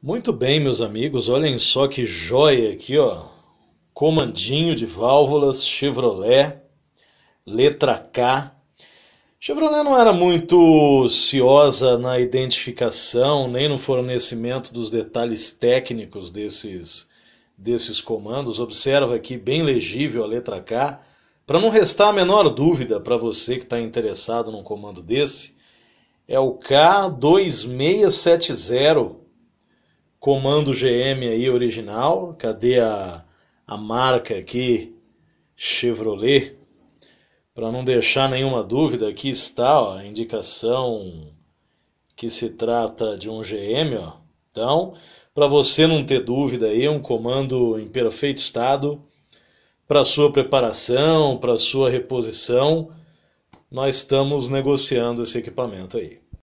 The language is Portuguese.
Muito bem, meus amigos, olhem só que joia aqui, ó. Comandinho de válvulas Chevrolet, letra K. Chevrolet não era muito ciosa na identificação nem no fornecimento dos detalhes técnicos desses, desses comandos. Observa aqui bem legível a letra K, para não restar a menor dúvida para você que está interessado num comando desse. É o K2670 comando GM aí original. Cadê a, a marca aqui? Chevrolet. Para não deixar nenhuma dúvida, aqui está ó, a indicação que se trata de um GM. Ó. Então, para você não ter dúvida aí, um comando em perfeito estado para sua preparação, para sua reposição. Nós estamos negociando esse equipamento aí.